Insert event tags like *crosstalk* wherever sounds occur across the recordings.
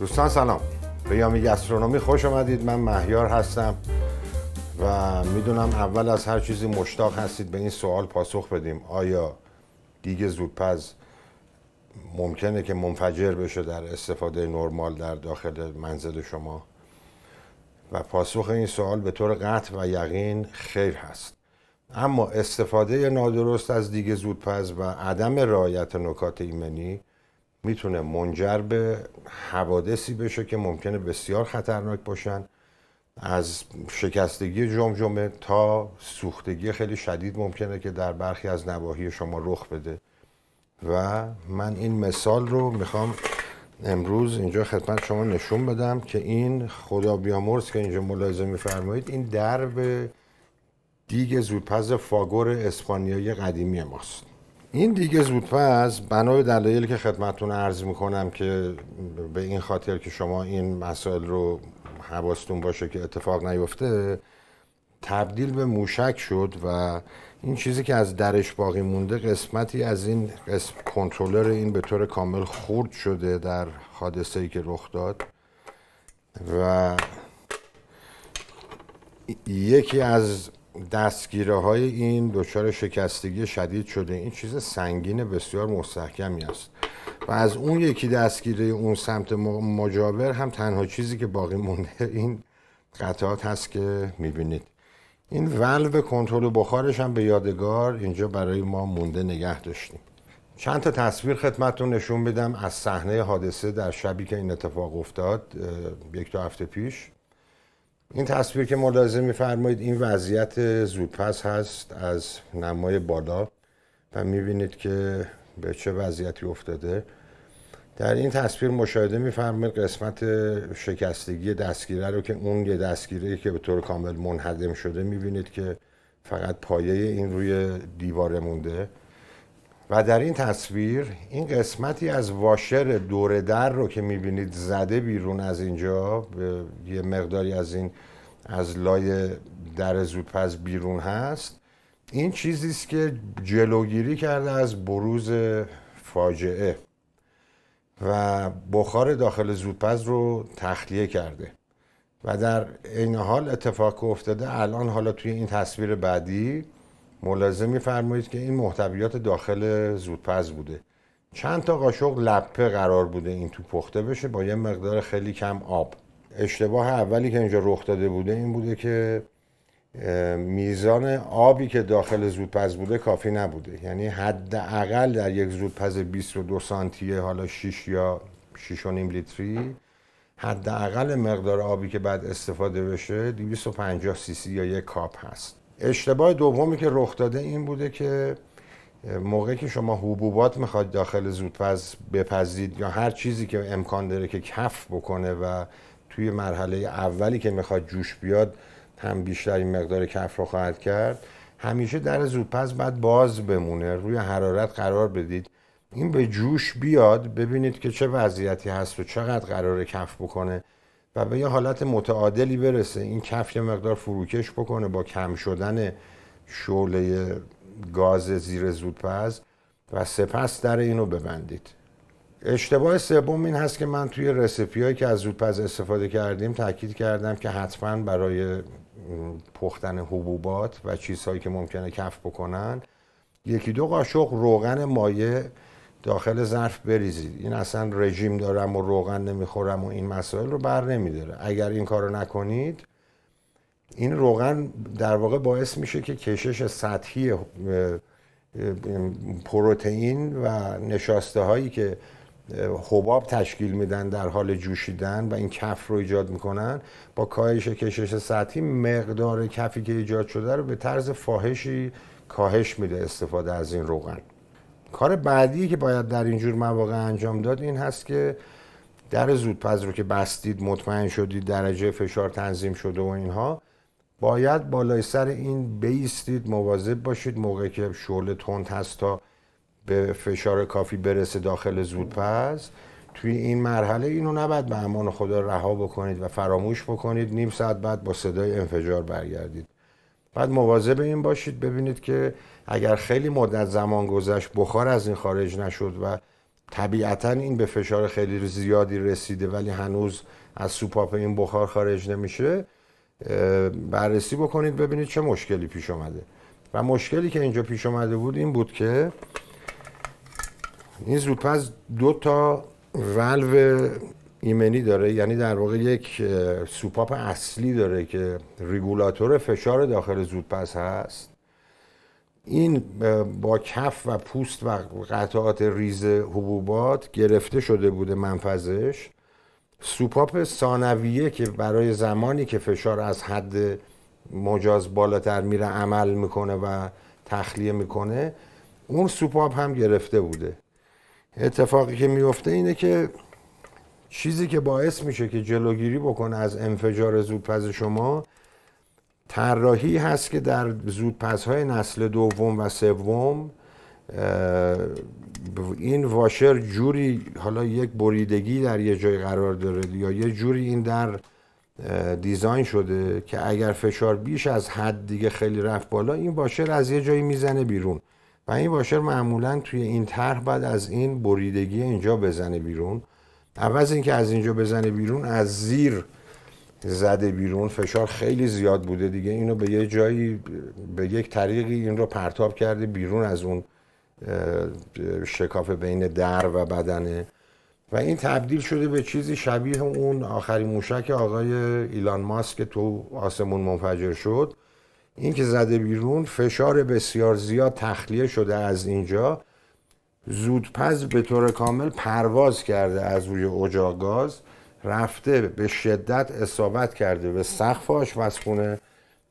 دوستان سلام به یامی گسترونومی خوش آمدید من مهیار هستم و میدونم اول از هر چیزی مشتاق هستید به این سوال پاسخ بدیم آیا دیگه زودپز ممکنه که منفجر بشه در استفاده نرمال در داخل منزل شما و پاسخ این سوال به طور قطع و یقین خیر هست اما استفاده نادرست از دیگه زودپز و عدم رعایت نکات ایمنی میتونه منجر به حوادثی بشه که ممکنه بسیار خطرناک باشن از شکستگی جمجمه تا سوختگی خیلی شدید ممکنه که در برخی از نواحی شما رخ بده و من این مثال رو میخوام امروز اینجا خدمت شما نشون بدم که این خدا بیامرز که اینجا ملاحظه میفرمایید این درب دیگ زودپز فاگور اسپانیایی قدیمی ماست این دیگه زودپس بنای دلایلی که خدمتون عرض میکنم که به این خاطر که شما این مسائل رو حواستون باشه که اتفاق نیفته تبدیل به موشک شد و این چیزی که از درش باقی مونده قسمتی از این قسم کنترلر این به طور کامل خورد شده در حادثه ای که رخ داد و یکی از دستگیره های این دچار شکستگی شدید شده این چیز سنگین بسیار مستحکمی است و از اون یکی دستگیره اون سمت مجاور هم تنها چیزی که باقی مونده *laughs* این قطعات هست که میبینید این ولو کنترل بخارش هم به یادگار اینجا برای ما مونده نگه داشتیم چند تا تصویر خدمتتون نشون بدم از صحنه حادثه در شبی که این اتفاق افتاد یک دو هفته پیش این تصویر که ملاحظه میفرمایید این وضعیت زودپس هست از نمای بالا و میبینید که به چه وضعیتی افتاده در این تصویر مشاهده میفرمایید قسمت شکستگی دستگیره رو که اون یه دستگیره که به طور کامل منهدم شده میبینید که فقط پایه این روی دیواره مونده و در این تصویر این قسمتی از واشر دور در رو که میبینید زده بیرون از اینجا یه مقداری از این از لای در زودپز بیرون هست این چیزی است که جلوگیری کرده از بروز فاجعه و بخار داخل زودپز رو تخلیه کرده و در این حال اتفاق افتاده الان حالا توی این تصویر بعدی ملاحظه میفرمایید که این محتویات داخل زودپز بوده چند تا قاشق لپه قرار بوده این تو پخته بشه با یه مقدار خیلی کم آب اشتباه اولی که اینجا رخ داده بوده این بوده که میزان آبی که داخل زودپز بوده کافی نبوده یعنی حداقل در یک زودپز 22 سانتیه حالا 6 یا 6.5 لیتری حداقل مقدار آبی که بعد استفاده بشه 250 سی سی یا یک کاپ هست اشتباه دومی که رخ داده این بوده که موقعی که شما حبوبات میخواد داخل زودپز بپزید یا هر چیزی که امکان داره که کف بکنه و توی مرحله اولی که میخواد جوش بیاد هم بیشتر این مقدار کف رو خواهد کرد همیشه در زودپز بعد باز بمونه روی حرارت قرار بدید این به جوش بیاد ببینید که چه وضعیتی هست و چقدر قرار کف بکنه و به یه حالت متعادلی برسه این کف یه مقدار فروکش بکنه با کم شدن شعله گاز زیر زودپز و سپس در اینو ببندید اشتباه سوم این هست که من توی رسیپی هایی که از زودپز استفاده کردیم تاکید کردم که حتما برای پختن حبوبات و چیزهایی که ممکنه کف بکنن یکی دو قاشق روغن مایه داخل ظرف بریزید این اصلا رژیم دارم و روغن نمیخورم و این مسائل رو بر نمیداره اگر این کارو نکنید این روغن در واقع باعث میشه که کشش سطحی پروتئین و نشاسته هایی که حباب تشکیل میدن در حال جوشیدن و این کف رو ایجاد میکنن با کاهش کشش سطحی مقدار کفی که ایجاد شده رو به طرز فاحشی کاهش میده استفاده از این روغن کار بعدی که باید در اینجور مواقع انجام داد این هست که در زودپز رو که بستید مطمئن شدید درجه فشار تنظیم شده و اینها باید بالای سر این بیستید مواظب باشید موقع که شعله تند هست تا به فشار کافی برسه داخل زودپز توی این مرحله اینو نباید به امان خدا رها بکنید و فراموش بکنید نیم ساعت بعد با صدای انفجار برگردید بعد مواظب این باشید ببینید که اگر خیلی مدت زمان گذشت بخار از این خارج نشد و طبیعتا این به فشار خیلی زیادی رسیده ولی هنوز از سوپاپ این بخار خارج نمیشه بررسی بکنید ببینید چه مشکلی پیش اومده و مشکلی که اینجا پیش اومده بود این بود که این زودپس دو تا ولو ایمنی داره یعنی در واقع یک سوپاپ اصلی داره که ریگولاتور فشار داخل زودپس هست این با کف و پوست و قطعات ریز حبوبات گرفته شده بوده منفذش سوپاپ ثانویه که برای زمانی که فشار از حد مجاز بالاتر میره عمل میکنه و تخلیه میکنه اون سوپاپ هم گرفته بوده اتفاقی که میفته اینه که چیزی که باعث میشه که جلوگیری بکنه از انفجار زودپز شما طراحی هست که در زودپسهای نسل دوم و سوم این واشر جوری حالا یک بریدگی در یه جای قرار داره یا یه جوری این در دیزاین شده که اگر فشار بیش از حد دیگه خیلی رفت بالا این واشر از یه جایی میزنه بیرون و این واشر معمولا توی این طرح بعد از این بریدگی اینجا بزنه بیرون عوض اینکه از اینجا بزنه بیرون از زیر زده بیرون فشار خیلی زیاد بوده دیگه اینو به یه جایی به یک طریقی این رو پرتاب کرده بیرون از اون شکاف بین در و بدنه و این تبدیل شده به چیزی شبیه اون آخرین موشک آقای ایلان ماسک که تو آسمون منفجر شد این که زده بیرون فشار بسیار زیاد تخلیه شده از اینجا زودپز به طور کامل پرواز کرده از روی اجاق گاز رفته به شدت اصابت کرده به سقف آشپزخونه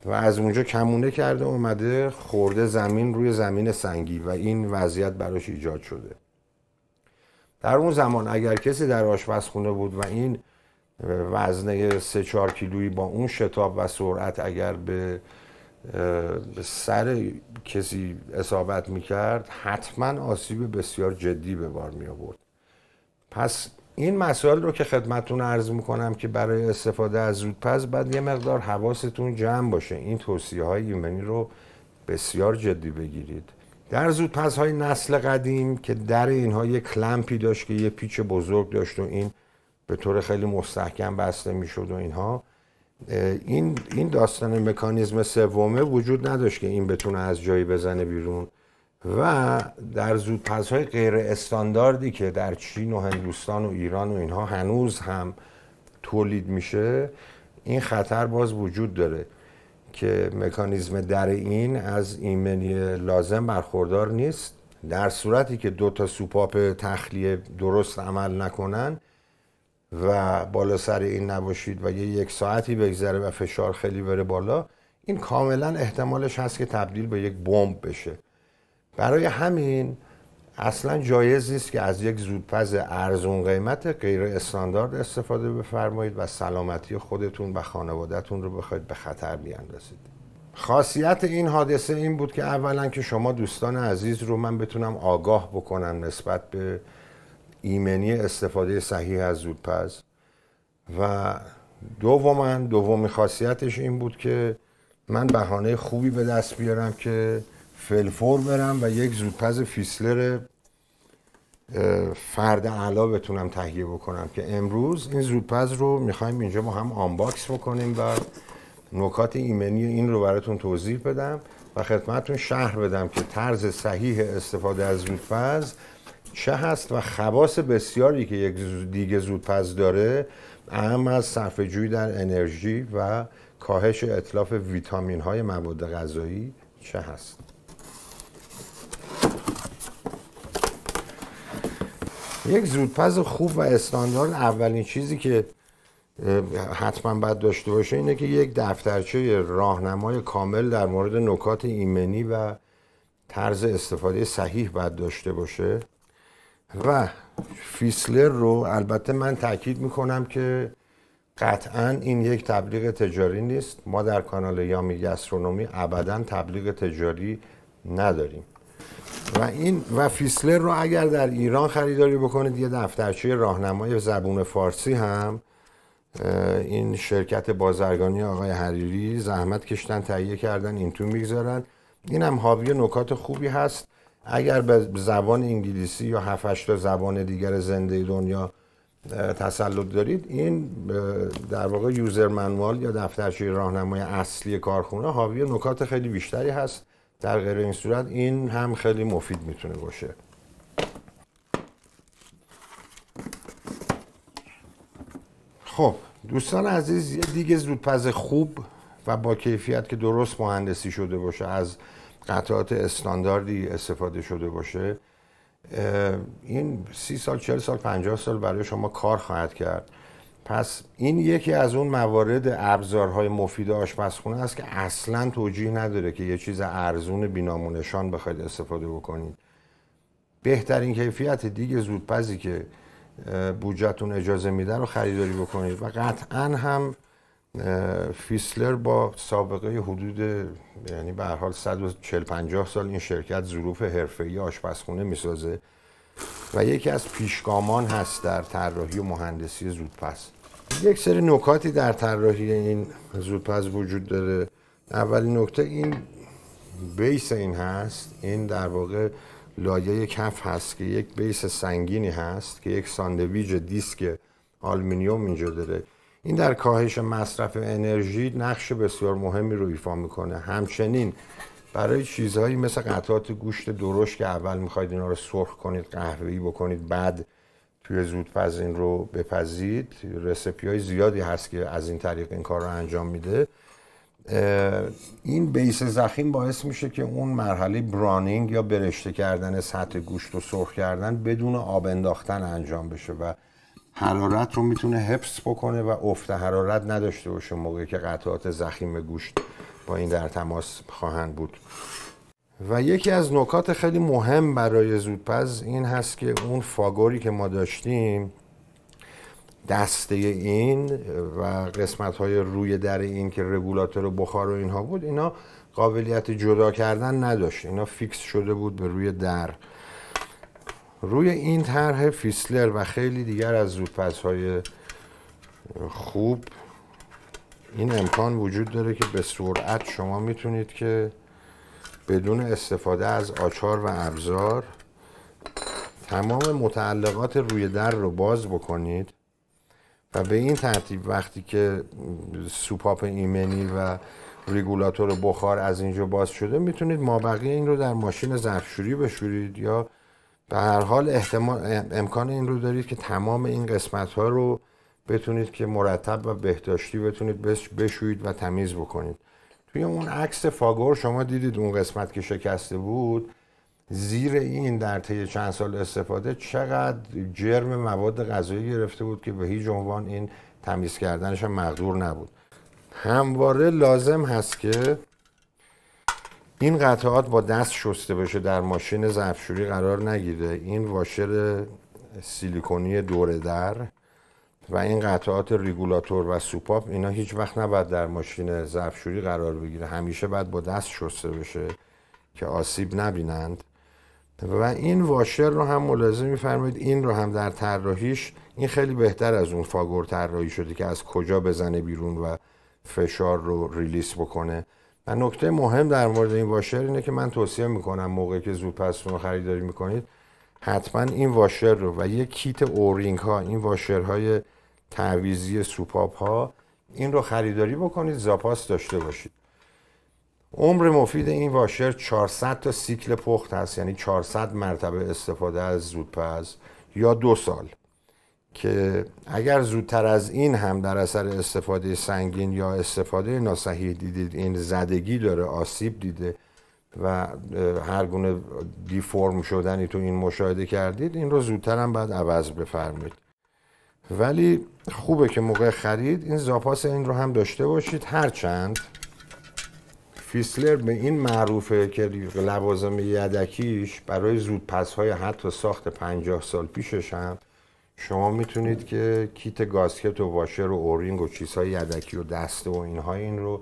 و از اونجا کمونه کرده اومده خورده زمین روی زمین سنگی و این وضعیت براش ایجاد شده در اون زمان اگر کسی در آشپزخونه بود و این وزنه 3 4 کیلویی با اون شتاب و سرعت اگر به سر کسی اصابت میکرد حتما آسیب بسیار جدی به بار می پس این مسائل رو که خدمتون عرض میکنم که برای استفاده از زودپز بعد یه مقدار حواستون جمع باشه این توصیه های ایمنی رو بسیار جدی بگیرید در زودپز های نسل قدیم که در اینها یه کلمپی داشت که یه پیچ بزرگ داشت و این به طور خیلی مستحکم بسته میشد و اینها این این داستان مکانیزم سومه وجود نداشت که این بتونه از جایی بزنه بیرون و در های غیر استانداردی که در چین و هندوستان و ایران و اینها هنوز هم تولید میشه این خطر باز وجود داره که مکانیزم در این از ایمنی لازم برخوردار نیست در صورتی که دو تا سوپاپ تخلیه درست عمل نکنن و بالا سر این نباشید و یه یک ساعتی بگذره و فشار خیلی بره بالا این کاملا احتمالش هست که تبدیل به یک بمب بشه برای همین اصلا جایز نیست که از یک زودپز ارزون قیمت غیر استاندارد استفاده بفرمایید و سلامتی خودتون و خانوادهتون رو بخواید به خطر بیاندازید خاصیت این حادثه این بود که اولا که شما دوستان عزیز رو من بتونم آگاه بکنم نسبت به ایمنی استفاده صحیح از زودپز و دوما دومی خاصیتش این بود که من بهانه خوبی به دست بیارم که فلفور برم و یک زودپز فیسلر فرد علا بتونم تهیه بکنم که امروز این زودپز رو میخوایم اینجا ما هم آنباکس بکنیم و نکات ایمنی این رو براتون توضیح بدم و خدمتتون شهر بدم که طرز صحیح استفاده از زودپز چه هست و خواص بسیاری که یک دیگه زودپز داره اهم از صرفه جویی در انرژی و کاهش اطلاف ویتامین های مواد غذایی چه هست یک زودپز خوب و استاندارد اولین چیزی که حتما باید داشته باشه اینه که یک دفترچه راهنمای کامل در مورد نکات ایمنی و طرز استفاده صحیح باید داشته باشه و فیسلر رو البته من تاکید میکنم که قطعا این یک تبلیغ تجاری نیست ما در کانال یامی گسترونومی ابدا تبلیغ تجاری نداریم و این و فیسلر رو اگر در ایران خریداری بکنید یه دفترچه راهنمای زبون فارسی هم این شرکت بازرگانی آقای حریری زحمت کشتن تهیه کردن این تو میگذارن این هم حاوی نکات خوبی هست اگر به زبان انگلیسی یا 7 تا زبان دیگر زنده دنیا تسلط دارید این در واقع یوزر منوال یا دفترچه راهنمای اصلی کارخونه حاوی نکات خیلی بیشتری هست در غیر این صورت این هم خیلی مفید میتونه باشه خب دوستان عزیز یه دیگه زودپز خوب و با کیفیت که درست مهندسی شده باشه از قطعات استانداردی استفاده شده باشه این سی سال چل سال پنجاه سال برای شما کار خواهد کرد پس این یکی از اون موارد ابزارهای مفید آشپزخونه است که اصلا توجیه نداره که یه چیز ارزون بینامونشان بخواید استفاده بکنید بهترین کیفیت دیگه زودپزی که بودجهتون اجازه میده رو خریداری بکنید و قطعا هم فیسلر با سابقه حدود یعنی به هر حال 140 سال این شرکت ظروف حرفه‌ای آشپزخونه میسازه و یکی از پیشگامان هست در طراحی و مهندسی زودپس یک سری نکاتی در طراحی این زودپس وجود داره اولین نکته این بیس این هست این در واقع لایه کف هست که یک بیس سنگینی هست که یک ساندویج دیسک آلومینیوم اینجا داره این در کاهش مصرف انرژی نقش بسیار مهمی رو ایفا میکنه همچنین برای چیزهایی مثل قطعات گوشت درشت که اول میخواید اینا رو سرخ کنید قهوه‌ای بکنید بعد توی زودپز این رو بپزید رسپی های زیادی هست که از این طریق این کار رو انجام میده این بیس زخیم باعث میشه که اون مرحله برانینگ یا برشته کردن سطح گوشت و سرخ کردن بدون آب انداختن انجام بشه و حرارت رو میتونه حفظ بکنه و افت حرارت نداشته باشه موقعی که قطعات زخیم گوشت با این در تماس خواهند بود و یکی از نکات خیلی مهم برای زودپز این هست که اون فاگوری که ما داشتیم دسته این و قسمت های روی در این که رگولاتور و بخار و اینها بود اینا قابلیت جدا کردن نداشت اینا فیکس شده بود به روی در روی این طرح فیسلر و خیلی دیگر از زودپس های خوب این امکان وجود داره که به سرعت شما میتونید که بدون استفاده از آچار و ابزار تمام متعلقات روی در رو باز بکنید و به این ترتیب وقتی که سوپاپ ایمنی و ریگولاتور بخار از اینجا باز شده میتونید مابقی این رو در ماشین ظرفشویی بشورید یا به هر حال احتمال امکان این رو دارید که تمام این قسمت ها رو بتونید که مرتب و بهداشتی بتونید بشویید و تمیز بکنید توی اون عکس فاگور شما دیدید اون قسمت که شکسته بود زیر این در طی چند سال استفاده چقدر جرم مواد غذایی گرفته بود که به هیچ عنوان این تمیز کردنش مقدور نبود همواره لازم هست که این قطعات با دست شسته بشه در ماشین ظرفشویی قرار نگیره این واشر سیلیکونی دور در و این قطعات ریگولاتور و سوپاپ اینا هیچ وقت نباید در ماشین ظرفشویی قرار بگیره همیشه باید با دست شسته بشه که آسیب نبینند و این واشر رو هم ملاحظه میفرمایید این رو هم در طراحیش این خیلی بهتر از اون فاگور طراحی شده که از کجا بزنه بیرون و فشار رو ریلیس بکنه و نکته مهم در مورد این واشر اینه که من توصیه میکنم موقعی که زود رو خریداری میکنید حتما این واشر رو و یه کیت اورینگ ها این واشر های تعویزی سوپاپ ها این رو خریداری بکنید زاپاس داشته باشید عمر مفید این واشر 400 تا سیکل پخت هست یعنی 400 مرتبه استفاده از زودپز یا دو سال که اگر زودتر از این هم در اثر استفاده سنگین یا استفاده ناصحیح دیدید این زدگی داره آسیب دیده و هر گونه دیفرم شدنی تو این مشاهده کردید این رو زودتر هم باید عوض بفرمایید ولی خوبه که موقع خرید این زاپاس این رو هم داشته باشید هرچند فیسلر به این معروفه که لوازم یدکیش برای زودپس های حتی ساخت 50 سال پیشش هم شما میتونید که کیت گاسکت و واشر و اورینگ و چیزهای یدکی و دسته و اینها این رو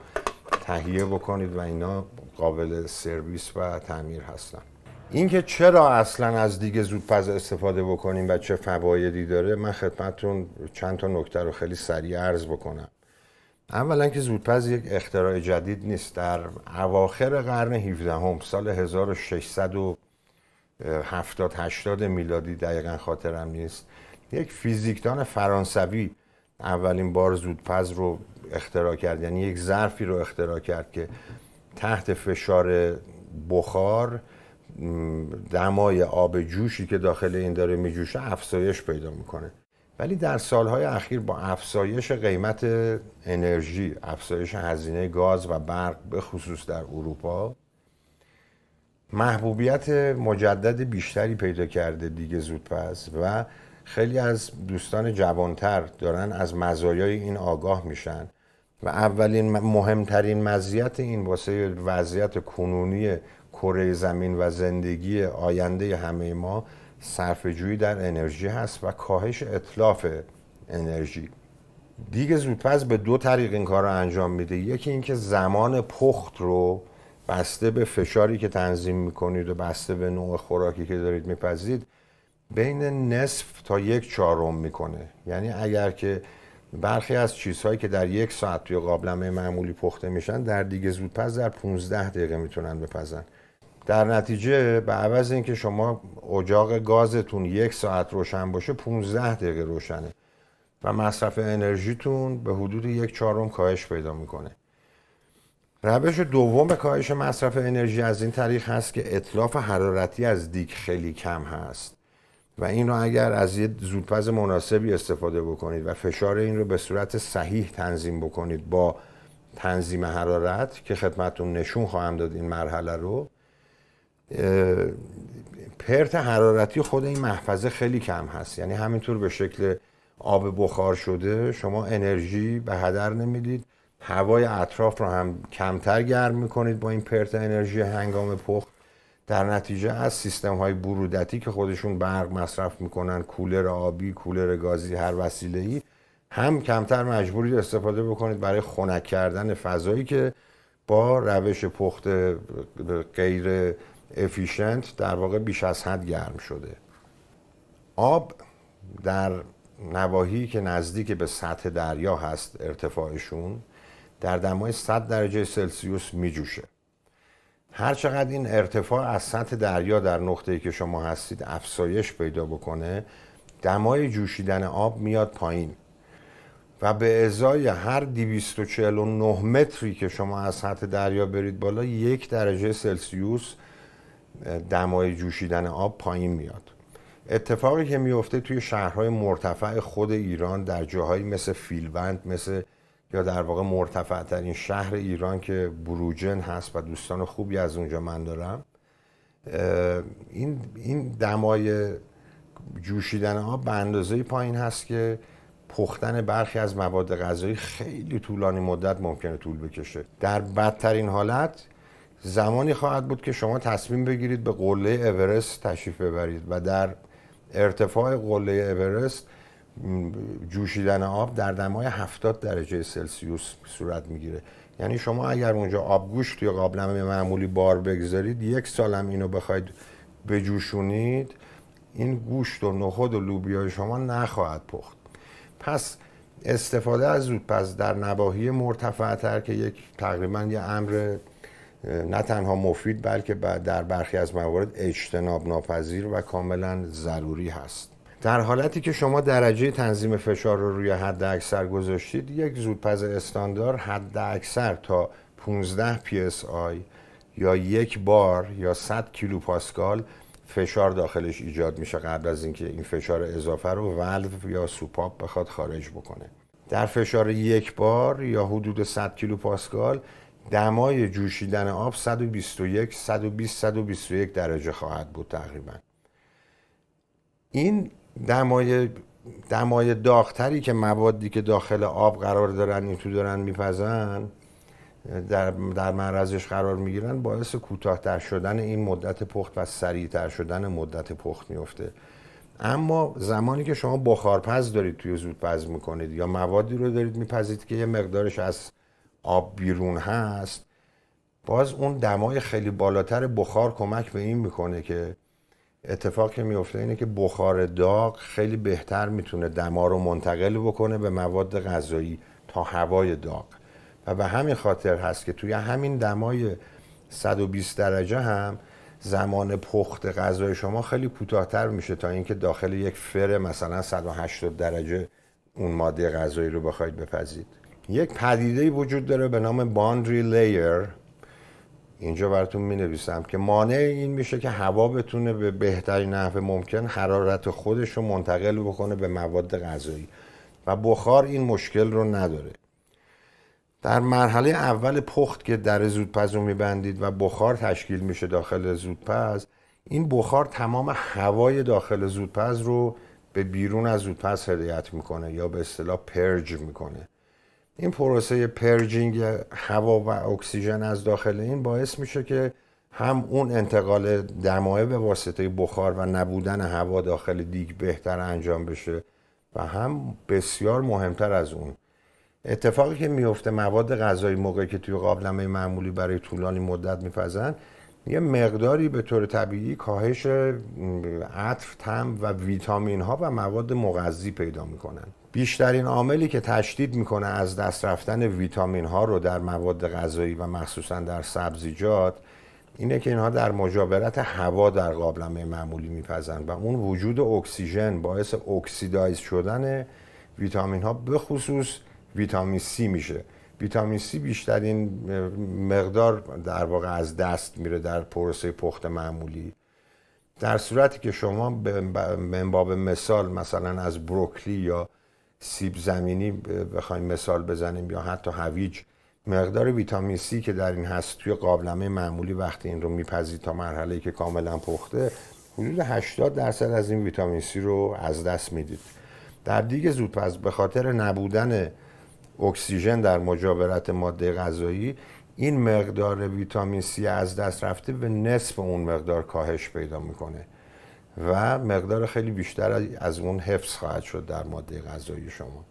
تهیه بکنید و اینا قابل سرویس و تعمیر هستند. اینکه چرا اصلا از دیگه زودپز استفاده بکنیم و چه فوایدی داره من خدمتتون چند تا نکته رو خیلی سریع عرض بکنم اولا که زودپز یک اختراع جدید نیست در اواخر قرن 17 هم سال 1670 80 میلادی دقیقا خاطرم نیست یک فیزیکدان فرانسوی اولین بار زودپز رو اختراع کرد یعنی یک ظرفی رو اختراع کرد که تحت فشار بخار دمای آب جوشی که داخل این داره میجوشه افزایش پیدا میکنه ولی در سالهای اخیر با افزایش قیمت انرژی افزایش هزینه گاز و برق به خصوص در اروپا محبوبیت مجدد بیشتری پیدا کرده دیگه زودپس و خیلی از دوستان جوانتر دارن از مزایای این آگاه میشن و اولین مهمترین مزیت این واسه وضعیت کنونی کره زمین و زندگی آینده همه ما صرف جویی در انرژی هست و کاهش اطلاف انرژی دیگه زودپس به دو طریق این کار رو انجام میده یکی اینکه زمان پخت رو بسته به فشاری که تنظیم میکنید و بسته به نوع خوراکی که دارید میپذید بین نصف تا یک چهارم میکنه یعنی اگر که برخی از چیزهایی که در یک ساعت توی قابلمه معمولی پخته میشن در دیگه زودپز در 15 دقیقه میتونن بپزن در نتیجه به عوض اینکه شما اجاق گازتون یک ساعت روشن باشه 15 دقیقه روشنه و مصرف انرژیتون به حدود یک چهارم کاهش پیدا میکنه روش دوم کاهش مصرف انرژی از این طریق هست که اطلاف حرارتی از دیک خیلی کم هست و این رو اگر از یه زودپز مناسبی استفاده بکنید و فشار این رو به صورت صحیح تنظیم بکنید با تنظیم حرارت که خدمتون نشون خواهم داد این مرحله رو پرت حرارتی خود این محفظه خیلی کم هست یعنی همینطور به شکل آب بخار شده شما انرژی به هدر نمیدید هوای اطراف رو هم کمتر گرم میکنید با این پرت انرژی هنگام پخت در نتیجه از سیستم های برودتی که خودشون برق مصرف میکنن کولر آبی کولر گازی هر وسیله ای هم کمتر مجبورید استفاده بکنید برای خنک کردن فضایی که با روش پخت غیر افیشنت در واقع بیش از حد گرم شده آب در نواحی که نزدیک به سطح دریا هست ارتفاعشون در دمای 100 درجه سلسیوس میجوشه هر چقدر این ارتفاع از سطح دریا در نقطه‌ای که شما هستید افزایش پیدا بکنه دمای جوشیدن آب میاد پایین و به ازای هر 249 متری که شما از سطح دریا برید بالا یک درجه سلسیوس دمای جوشیدن آب پایین میاد اتفاقی که میفته توی شهرهای مرتفع خود ایران در جاهایی مثل فیلوند مثل یا در واقع مرتفع ترین شهر ایران که بروجن هست و دوستان خوبی از اونجا من دارم این, این دمای جوشیدن آب به اندازه پایین هست که پختن برخی از مواد غذایی خیلی طولانی مدت ممکنه طول بکشه در بدترین حالت زمانی خواهد بود که شما تصمیم بگیرید به قله اورست تشریف ببرید و در ارتفاع قله اورست جوشیدن آب در دمای 70 درجه سلسیوس صورت میگیره یعنی شما اگر اونجا آب گوشت یا قابلمه معمولی بار بگذارید یک سالم اینو بخواید بجوشونید این گوشت و نخود و لوبیا شما نخواهد پخت پس استفاده از زودپز در نواحی مرتفعتر که یک تقریبا یه امر نه تنها مفید بلکه در برخی از موارد اجتناب ناپذیر و کاملا ضروری هست در حالتی که شما درجه تنظیم فشار رو روی حد اکثر گذاشتید یک زودپز استاندار حد اکثر تا 15 PSI یا یک بار یا 100 کیلو پاسکال فشار داخلش ایجاد میشه قبل از اینکه این فشار اضافه رو ولو یا سوپاپ بخواد خارج بکنه در فشار یک بار یا حدود 100 کیلو پاسکال دمای جوشیدن آب 121 120 121 درجه خواهد بود تقریبا این دمای دمای داغتری که موادی که داخل آب قرار دارن این تو دارن میپزن در, در معرضش قرار میگیرن باعث کوتاهتر شدن این مدت پخت و سریعتر شدن مدت پخت میفته اما زمانی که شما بخارپز دارید توی زودپز میکنید یا موادی رو دارید میپزید که یه مقدارش از آب بیرون هست باز اون دمای خیلی بالاتر بخار کمک به این میکنه که اتفاق که میفته اینه که بخار داغ خیلی بهتر میتونه دما رو منتقل بکنه به مواد غذایی تا هوای داغ و به همین خاطر هست که توی همین دمای 120 درجه هم زمان پخت غذای شما خیلی کوتاهتر میشه تا اینکه داخل یک فر مثلا 180 درجه اون ماده غذایی رو بخواید بپزید یک پدیده وجود داره به نام باندری لیر اینجا براتون می نویسم که مانع این میشه که هوا بتونه به بهترین نحو ممکن حرارت خودش رو منتقل بکنه به مواد غذایی و بخار این مشکل رو نداره در مرحله اول پخت که در زودپز رو میبندید و بخار تشکیل میشه داخل زودپز این بخار تمام هوای داخل زودپز رو به بیرون از زودپز هدایت میکنه یا به اصطلاح پرج میکنه این پروسه پرجینگ هوا و اکسیژن از داخل این باعث میشه که هم اون انتقال دمایه به واسطه بخار و نبودن هوا داخل دیگ بهتر انجام بشه و هم بسیار مهمتر از اون اتفاقی که میفته مواد غذایی موقعی که توی قابلمه معمولی برای طولانی مدت میپزن یه مقداری به طور طبیعی کاهش عطف، تم و ویتامین ها و مواد مغذی پیدا میکنن بیشترین عاملی که تشدید میکنه از دست رفتن ویتامین ها رو در مواد غذایی و مخصوصا در سبزیجات اینه که اینها در مجاورت هوا در قابلمه معمولی میپزند و اون وجود اکسیژن باعث اکسیدایز شدن ویتامین ها به خصوص ویتامین C میشه ویتامین C بیشترین مقدار در واقع از دست میره در پروسه پخت معمولی در صورتی که شما به منباب مثال مثلا از بروکلی یا سیب زمینی بخوایم مثال بزنیم یا حتی هویج مقدار ویتامین سی که در این هست توی قابلمه معمولی وقتی این رو میپذید تا مرحله که کاملا پخته حدود 80 درصد از این ویتامین سی رو از دست میدید در دیگه زودپز به خاطر نبودن اکسیژن در مجاورت ماده غذایی این مقدار ویتامین سی از دست رفته به نصف اون مقدار کاهش پیدا میکنه و مقدار خیلی بیشتر از اون حفظ خواهد شد در ماده غذایی شما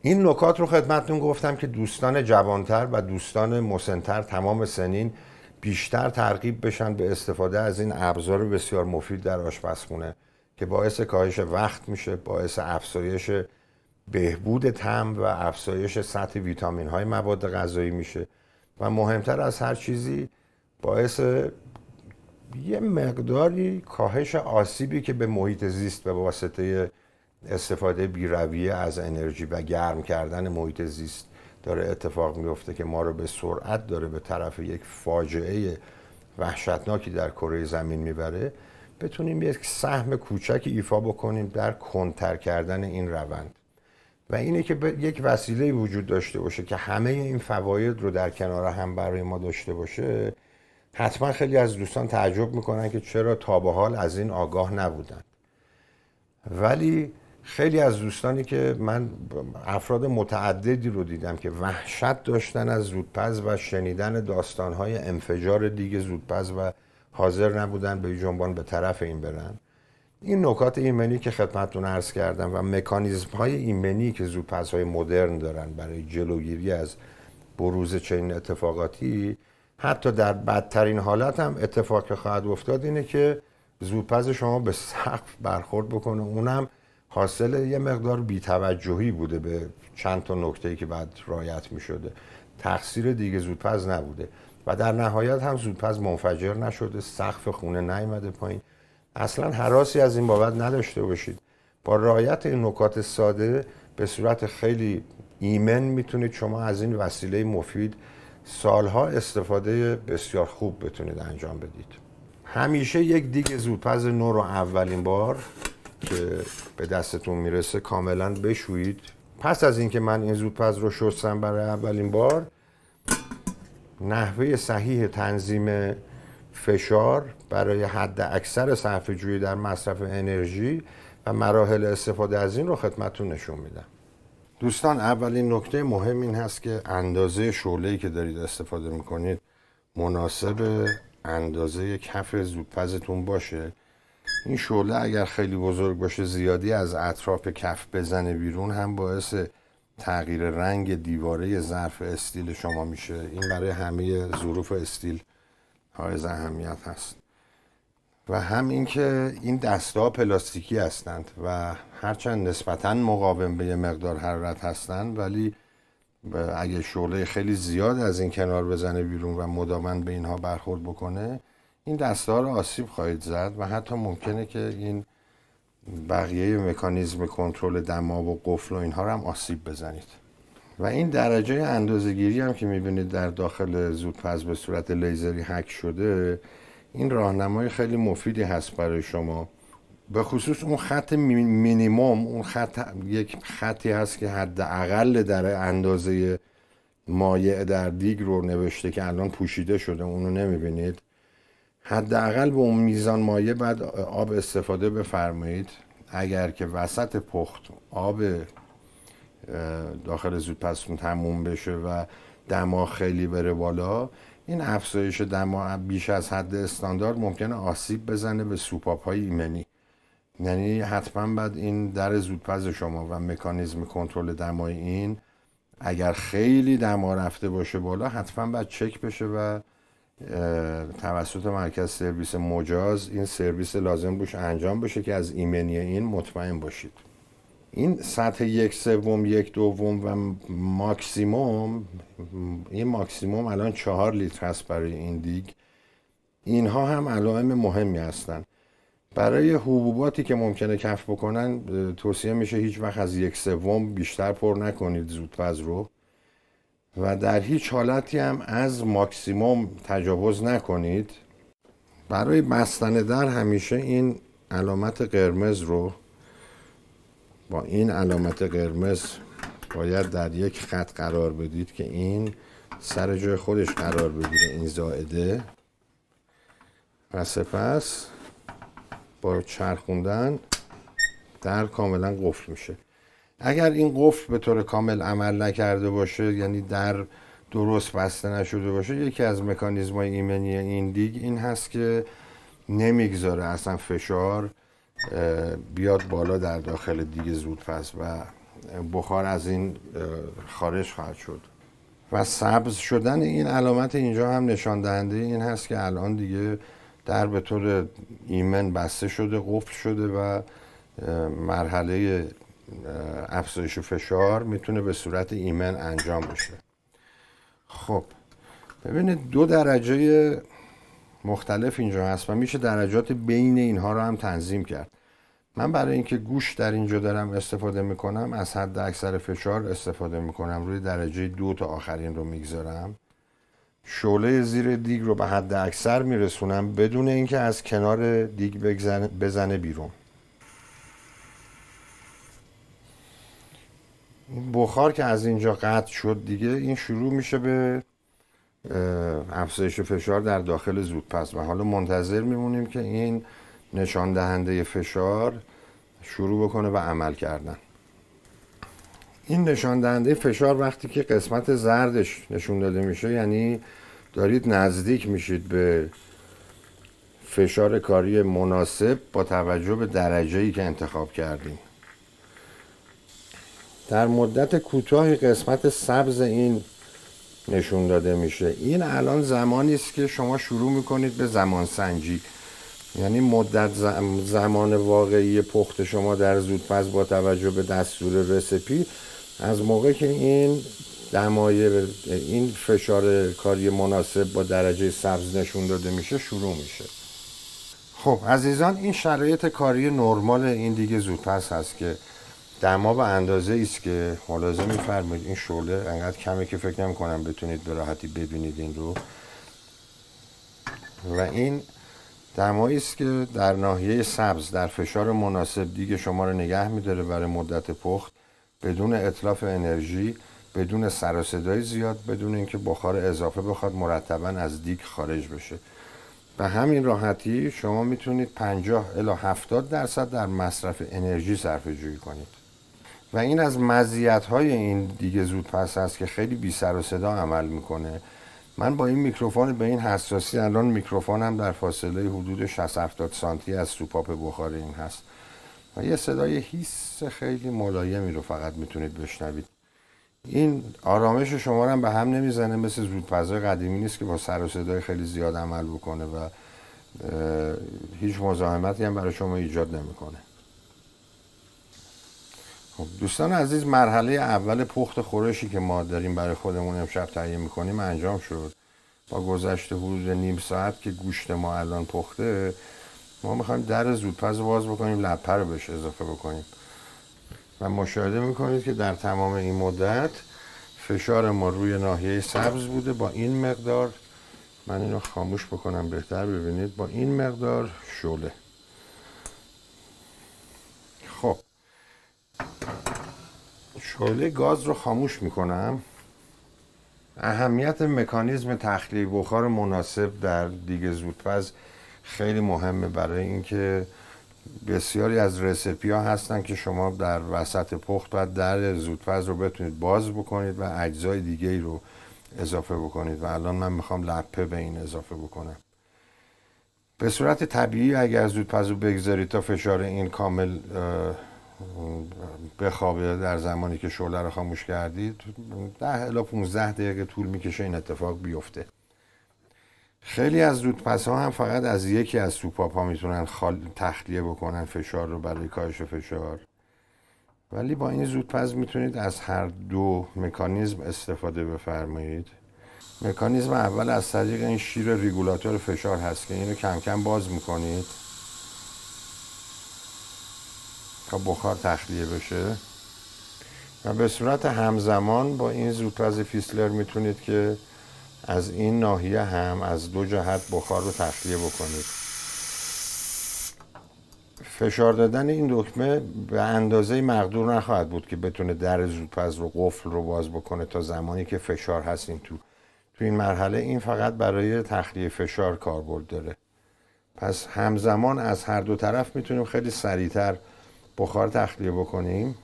این نکات رو خدمتتون گفتم که دوستان جوانتر و دوستان مسنتر تمام سنین بیشتر ترغیب بشن به استفاده از این ابزار بسیار مفید در آشپزخونه که باعث کاهش وقت میشه باعث افزایش بهبود تم و افزایش سطح ویتامین های مواد غذایی میشه و مهمتر از هر چیزی باعث یه مقداری کاهش آسیبی که به محیط زیست به واسطه استفاده بیرویه از انرژی و گرم کردن محیط زیست داره اتفاق میفته که ما رو به سرعت داره به طرف یک فاجعه وحشتناکی در کره زمین میبره بتونیم یک سهم کوچکی ایفا بکنیم در کنتر کردن این روند و اینه که یک وسیله وجود داشته باشه که همه این فواید رو در کنار هم برای ما داشته باشه حتما خیلی از دوستان تعجب میکنن که چرا تا به حال از این آگاه نبودن ولی خیلی از دوستانی که من افراد متعددی رو دیدم که وحشت داشتن از زودپز و شنیدن داستانهای انفجار دیگه زودپز و حاضر نبودن به جنبان به طرف این برن این نکات ایمنی که خدمتتون عرض کردم و مکانیزم های ایمنی که زودپزهای مدرن دارن برای جلوگیری از بروز چنین اتفاقاتی حتی در بدترین حالت هم اتفاق که خواهد افتاد اینه که زودپز شما به سقف برخورد بکنه اونم حاصل یه مقدار بیتوجهی بوده به چند تا نکته که بعد رایت می شده تقصیر دیگه زودپز نبوده و در نهایت هم زودپز منفجر نشده سقف خونه نیمده پایین اصلا حراسی از این بابت نداشته باشید با رایت این نکات ساده به صورت خیلی ایمن میتونید شما از این وسیله مفید سالها استفاده بسیار خوب بتونید انجام بدید همیشه یک دیگ زودپز نو رو اولین بار که به دستتون میرسه کاملا بشویید پس از اینکه من این زودپز رو شستم برای اولین بار نحوه صحیح تنظیم فشار برای حد اکثر جویی در مصرف انرژی و مراحل استفاده از این رو خدمتتون نشون میدم دوستان اولین نکته مهم این هست که اندازه ای که دارید استفاده میکنید مناسب اندازه کف زودپزتون باشه این شعله اگر خیلی بزرگ باشه زیادی از اطراف کف بزنه بیرون هم باعث تغییر رنگ دیواره ظرف استیل شما میشه این برای همه ظروف استیل های اهمیت هست و هم اینکه این, این پلاستیکی هستند و هرچند نسبتا مقاوم به یه مقدار حرارت هستن ولی اگه شعله خیلی زیاد از این کنار بزنه بیرون و مدام به اینها برخورد بکنه این دسته رو آسیب خواهید زد و حتی ممکنه که این بقیه مکانیزم کنترل دما و قفل و اینها رو هم آسیب بزنید و این درجه اندازگیری هم که میبینید در داخل زودپز به صورت لیزری هک شده این راهنمای خیلی مفیدی هست برای شما به خصوص اون خط مینیموم اون خط یک خطی هست که حداقل در اندازه مایع در دیگ رو نوشته که الان پوشیده شده اونو نمیبینید حداقل به اون میزان مایع بعد آب استفاده بفرمایید اگر که وسط پخت آب داخل زود پستون تموم بشه و دما خیلی بره بالا این افزایش دما بیش از حد استاندارد ممکنه آسیب بزنه به سوپاپ های ایمنی یعنی حتما بعد این در زودپز شما و مکانیزم کنترل دمای این اگر خیلی دما رفته باشه بالا حتما باید چک بشه و توسط مرکز سرویس مجاز این سرویس لازم روش انجام بشه که از ایمنی این مطمئن باشید این سطح یک سوم یک دوم و ماکسیموم این ماکسیموم الان چهار لیتر هست برای این دیگ اینها هم علائم مهمی هستند برای حبوباتی که ممکنه کف بکنن توصیه میشه هیچ وقت از یک سوم بیشتر پر نکنید زودپز رو و در هیچ حالتی هم از ماکسیموم تجاوز نکنید برای بستن در همیشه این علامت قرمز رو با این علامت قرمز باید در یک خط قرار بدید که این سر جای خودش قرار بگیره این زائده و سپس با چرخوندن در کاملا قفل میشه اگر این قفل به طور کامل عمل نکرده باشه یعنی در درست بسته نشده باشه یکی از مکانیزم ایمنی این دیگ این هست که نمیگذاره اصلا فشار بیاد بالا در داخل دیگ زود پس و بخار از این خارج خواهد شد و سبز شدن این علامت اینجا هم نشان دهنده این هست که الان دیگه در به طور ایمن بسته شده قفل شده و مرحله افزایش فشار میتونه به صورت ایمن انجام بشه خب ببینید دو درجه مختلف اینجا هست و میشه درجات بین اینها رو هم تنظیم کرد من برای اینکه گوش در اینجا دارم استفاده میکنم از حد اکثر فشار استفاده میکنم روی درجه دو تا آخرین رو میگذارم شعله زیر دیگ رو به حد اکثر میرسونم بدون اینکه از کنار دیگ بزنه بیرون بخار که از اینجا قطع شد دیگه این شروع میشه به افزایش فشار در داخل پس و حالا منتظر میمونیم که این نشان دهنده فشار شروع بکنه و عمل کردن این نشان دهنده فشار وقتی که قسمت زردش نشون داده میشه یعنی دارید نزدیک میشید به فشار کاری مناسب با توجه به درجه ای که انتخاب کردیم در مدت کوتاهی قسمت سبز این نشون داده میشه این الان زمانی است که شما شروع میکنید به زمان سنجی یعنی مدت زمان واقعی پخت شما در زودپز با توجه به دستور رسپی از موقع که این دمای این فشار کاری مناسب با درجه سبز نشون داده میشه شروع میشه خب عزیزان این شرایط کاری نرمال این دیگه زودپس هست که دما به اندازه است که ملاحظه میفرمایید این شعله انقدر کمه که فکر نمی کنم بتونید به راحتی ببینید این رو و این دمایی است که در ناحیه سبز در فشار مناسب دیگه شما رو نگه میداره برای مدت پخت بدون اطلاف انرژی بدون سر زیاد بدون اینکه بخار اضافه بخواد مرتبا از دیگ خارج بشه به همین راحتی شما میتونید 50 الا 70 درصد در مصرف انرژی صرفه جویی کنید و این از مزیت های این دیگه زود پس هست که خیلی بی سر و صدا عمل میکنه من با این میکروفون به این حساسی الان میکروفونم در فاصله حدود 60 70 سانتی از سوپاپ بخار این هست یه صدای هیس خیلی ملایمی رو فقط میتونید بشنوید این آرامش شما رو هم به هم نمیزنه مثل زودپزای قدیمی نیست که با سر و صدای خیلی زیاد عمل بکنه و هیچ مزاحمتی هم برای شما ایجاد نمیکنه خب دوستان عزیز مرحله اول پخت خورشی که ما داریم برای خودمون امشب تهیه میکنیم انجام شد با گذشته حدود نیم ساعت که گوشت ما الان پخته ما میخوایم در زودپز رو باز بکنیم لپه رو بهش اضافه بکنیم و مشاهده میکنید که در تمام این مدت فشار ما روی ناحیه سبز بوده با این مقدار من اینو خاموش بکنم بهتر ببینید با این مقدار شله خب شله گاز رو خاموش میکنم اهمیت مکانیزم تخلیه بخار مناسب در دیگه زودپز خیلی مهمه برای اینکه بسیاری از رسپی ها هستن که شما در وسط پخت و در زودپز رو بتونید باز بکنید و اجزای دیگه ای رو اضافه بکنید و الان من میخوام لپه به این اضافه بکنم به صورت طبیعی اگر زودپز رو بگذارید تا فشار این کامل بخوابه در زمانی که شعله رو خاموش کردید 10 الی 15 دقیقه طول میکشه این اتفاق بیفته خیلی از زودپس ها هم فقط از یکی از سوپاپ ها میتونن خال... تخلیه بکنن فشار رو برای کاهش فشار ولی با این زودپز میتونید از هر دو مکانیزم استفاده بفرمایید مکانیزم اول از طریق این شیر ریگولاتور فشار هست که اینو کم کم باز میکنید تا بخار تخلیه بشه و به صورت همزمان با این زودپز فیسلر میتونید که از این ناحیه هم از دو جهت بخار رو تخلیه بکنید فشار دادن این دکمه به اندازه مقدور نخواهد بود که بتونه در زودپز رو قفل رو باز بکنه تا زمانی که فشار هست این تو تو این مرحله این فقط برای تخلیه فشار کاربرد داره پس همزمان از هر دو طرف میتونیم خیلی سریعتر بخار تخلیه بکنیم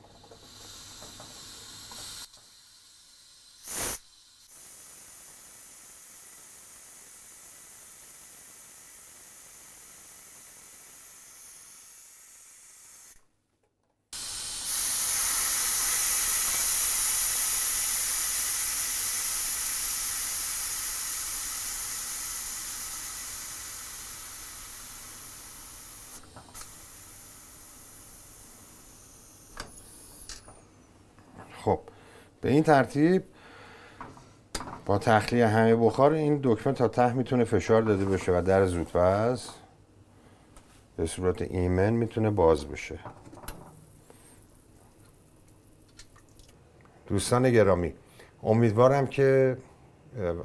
این ترتیب با تخلیه همه بخار این دکمه تا ته میتونه فشار داده بشه و در زودپز به صورت ایمن میتونه باز بشه دوستان گرامی امیدوارم که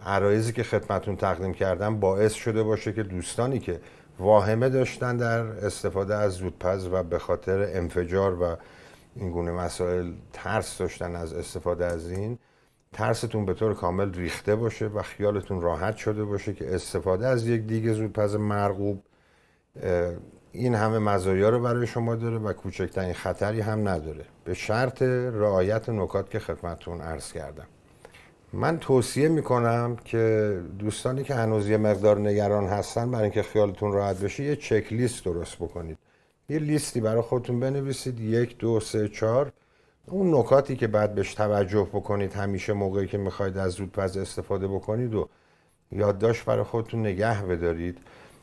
عرایزی که خدمتون تقدیم کردم باعث شده باشه که دوستانی که واهمه داشتن در استفاده از زودپز و به خاطر انفجار و این گونه مسائل ترس داشتن از استفاده از این ترستون به طور کامل ریخته باشه و خیالتون راحت شده باشه که استفاده از یک دیگ زودپز مرغوب این همه مزایا رو برای شما داره و کوچکترین خطری هم نداره به شرط رعایت نکات که خدمتتون عرض کردم من توصیه میکنم که دوستانی که هنوز یه مقدار نگران هستن برای اینکه خیالتون راحت بشه یه چک لیست درست بکنید یه لیستی برای خودتون بنویسید یک دو سه چهار اون نکاتی که بعد بهش توجه بکنید همیشه موقعی که میخواید از زودپز استفاده بکنید و یادداشت برای خودتون نگه بدارید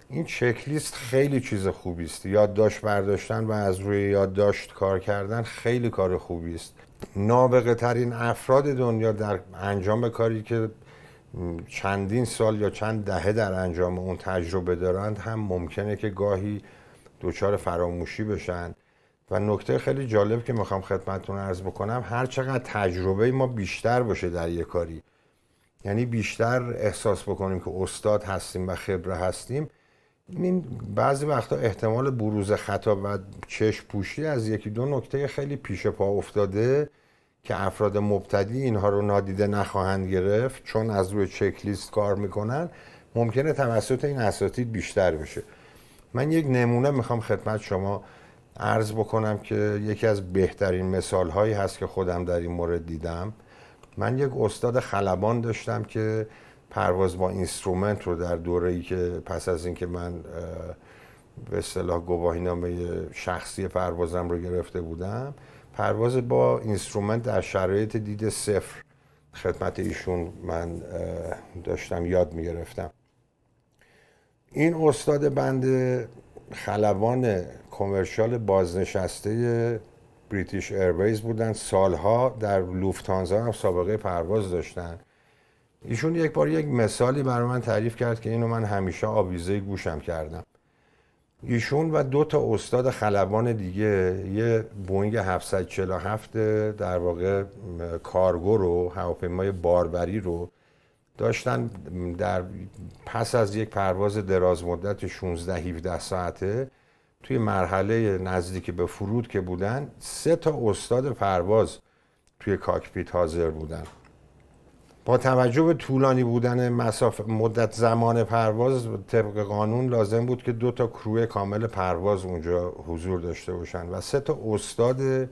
این چکلیست خیلی چیز خوبی است یادداشت برداشتن و از روی یادداشت کار کردن خیلی کار خوبی است نابغه ترین افراد دنیا در انجام کاری که چندین سال یا چند دهه در انجام اون تجربه دارند هم ممکنه که گاهی دچار فراموشی بشن و نکته خیلی جالب که میخوام خدمتتون عرض بکنم هر چقدر تجربه ما بیشتر باشه در یه کاری یعنی بیشتر احساس بکنیم که استاد هستیم و خبره هستیم این بعضی وقتا احتمال بروز خطا و چشم پوشی از یکی دو نکته خیلی پیش پا افتاده که افراد مبتدی اینها رو نادیده نخواهند گرفت چون از روی چکلیست کار میکنن ممکنه توسط این اساتید بیشتر بشه من یک نمونه میخوام خدمت شما عرض بکنم که یکی از بهترین مثال هایی هست که خودم در این مورد دیدم من یک استاد خلبان داشتم که پرواز با اینسترومنت رو در دوره ای که پس از اینکه من به اصطلاح نامه شخصی پروازم رو گرفته بودم پرواز با اینسترومنت در شرایط دید صفر خدمت ایشون من داشتم یاد میگرفتم این استاد بند خلبان کمرشال بازنشسته بریتیش ایرویز بودن سالها در لوفتانزا هم سابقه پرواز داشتن ایشون یک بار یک مثالی برای من تعریف کرد که اینو من همیشه آویزه گوشم کردم ایشون و دو تا استاد خلبان دیگه یه بوینگ 747 در واقع کارگو رو هواپیمای باربری رو داشتن در پس از یک پرواز دراز مدت 16-17 ساعته توی مرحله نزدیک به فرود که بودن سه تا استاد پرواز توی کاکپیت حاضر بودن با توجه به طولانی بودن مساف... مدت زمان پرواز طبق قانون لازم بود که دو تا کروه کامل پرواز اونجا حضور داشته باشن و سه تا استاد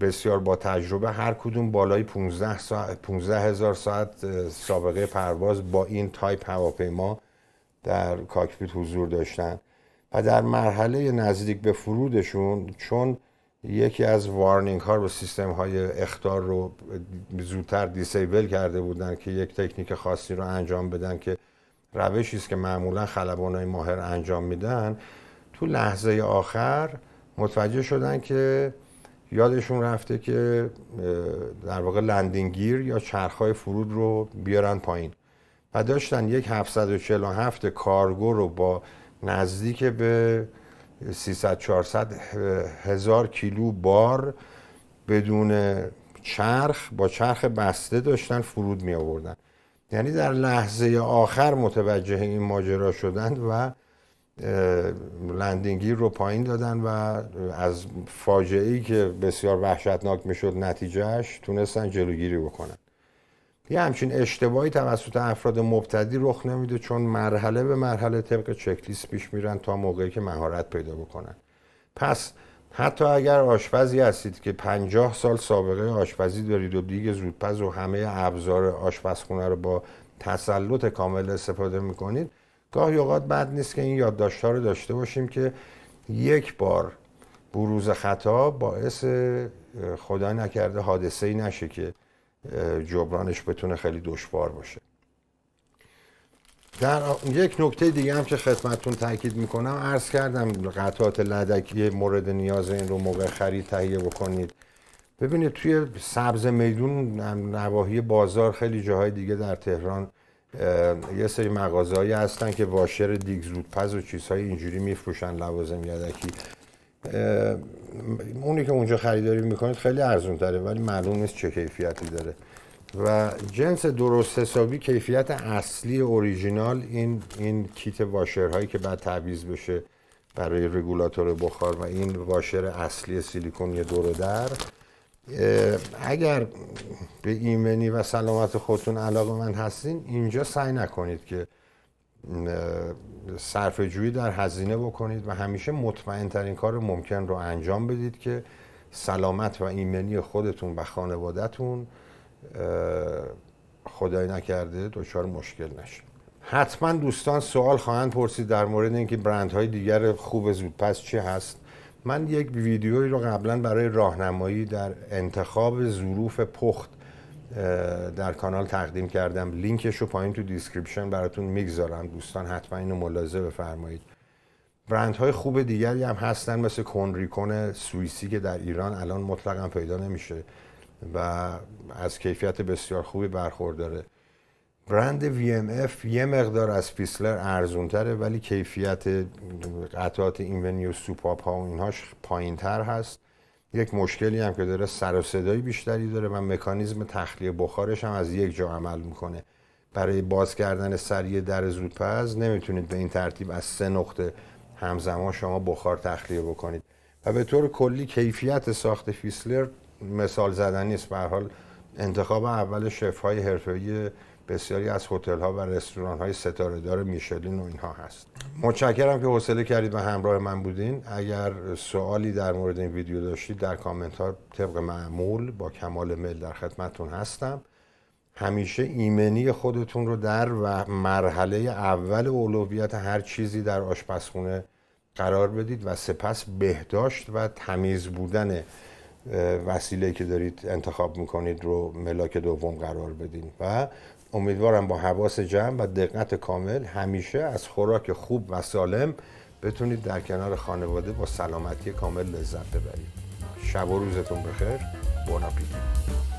بسیار با تجربه هر کدوم بالای 15, ساعت، هزار ساعت سابقه پرواز با این تایپ هواپیما در کاکپیت حضور داشتن و در مرحله نزدیک به فرودشون چون یکی از وارنینگ ها رو سیستم های اختار رو زودتر دیسیبل کرده بودن که یک تکنیک خاصی رو انجام بدن که روشی است که معمولا خلبان های ماهر انجام میدن تو لحظه آخر متوجه شدن که یادشون رفته که در واقع لندینگیر یا چرخهای فرود رو بیارن پایین و داشتن یک 747 کارگو رو با نزدیک به 300 400 هزار کیلو بار بدون چرخ با چرخ بسته داشتن فرود می آوردن یعنی در لحظه آخر متوجه این ماجرا شدند و لندینگی رو پایین دادن و از فاجعه ای که بسیار وحشتناک میشد نتیجهش تونستن جلوگیری بکنن یه همچین اشتباهی توسط افراد مبتدی رخ نمیده چون مرحله به مرحله طبق چکلیست پیش میرن تا موقعی که مهارت پیدا بکنن پس حتی اگر آشپزی هستید که 50 سال سابقه آشپزی دارید و دیگه زودپز و همه ابزار آشپزخونه رو با تسلط کامل استفاده میکنید گاهی اوقات بد نیست که این یادداشت‌ها رو داشته باشیم که یک بار بروز خطا باعث خدا نکرده حادثه ای نشه که جبرانش بتونه خیلی دشوار باشه در یک نکته دیگه هم که خدمتتون تاکید میکنم عرض کردم قطعات لدکی مورد نیاز این رو موقع خرید تهیه بکنید ببینید توی سبز میدون نواحی بازار خیلی جاهای دیگه در تهران یه سری مغازه‌ای هستن که واشر دیگ زودپز و چیزهای اینجوری میفروشن لوازم یدکی اونی که اونجا خریداری میکنید خیلی ارزون تره ولی معلوم نیست چه کیفیتی داره و جنس درست حسابی کیفیت اصلی اوریژینال این این کیت هایی که بعد تعویض بشه برای رگولاتور بخار و این واشر اصلی سیلیکونی یه دور در اگر به ایمنی و سلامت خودتون علاقه من هستین اینجا سعی نکنید که صرف جویی در هزینه بکنید و همیشه مطمئن ترین کار ممکن رو انجام بدید که سلامت و ایمنی خودتون و خانوادهتون خدای نکرده دچار مشکل نشه حتما دوستان سوال خواهند پرسید در مورد اینکه برندهای دیگر خوب زودپس چی هست من یک ویدیویی رو قبلا برای راهنمایی در انتخاب ظروف پخت در کانال تقدیم کردم لینکش رو پایین تو دیسکریپشن براتون میگذارم دوستان حتما اینو ملاحظه بفرمایید برندهای خوب دیگری هم هستن مثل کنریکون سوئیسی که در ایران الان مطلقا پیدا نمیشه و از کیفیت بسیار خوبی برخورداره برند اف یه مقدار از فیسلر ارزون تره ولی کیفیت قطعات اینونیو سوپاپ ها و اینهاش پایین تر هست یک مشکلی هم که داره سر و صدای بیشتری داره و مکانیزم تخلیه بخارش هم از یک جا عمل میکنه برای باز کردن سریع در زودپز نمیتونید به این ترتیب از سه نقطه همزمان شما بخار تخلیه بکنید و به طور کلی کیفیت ساخت فیسلر مثال زدنی است. به حال انتخاب اول شف حرفه‌ای بسیاری از هتل ها و رستوران های ستاره دار میشلین و اینها هست متشکرم که حوصله کردید و همراه من بودین اگر سوالی در مورد این ویدیو داشتید در کامنت طبق معمول با کمال میل در خدمتتون هستم همیشه ایمنی خودتون رو در و مرحله اول اولویت هر چیزی در آشپزخونه قرار بدید و سپس بهداشت و تمیز بودن وسیله که دارید انتخاب میکنید رو ملاک دوم قرار بدین و امیدوارم با حواس جمع و دقت کامل همیشه از خوراک خوب و سالم بتونید در کنار خانواده با سلامتی کامل لذت ببرید شب و روزتون بخیر بون